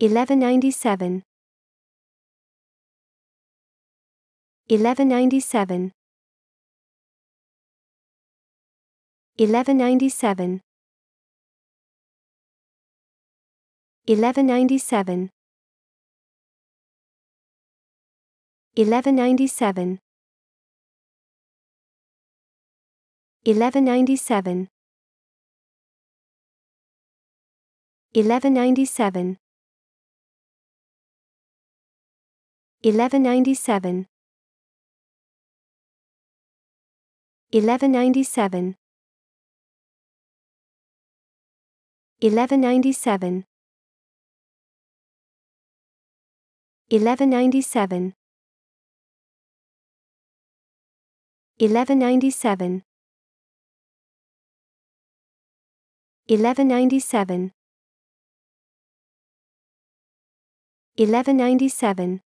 1197 1197 1197 1197 1197 1197 1197 1197 1197 1197 1197 1197 1197 1197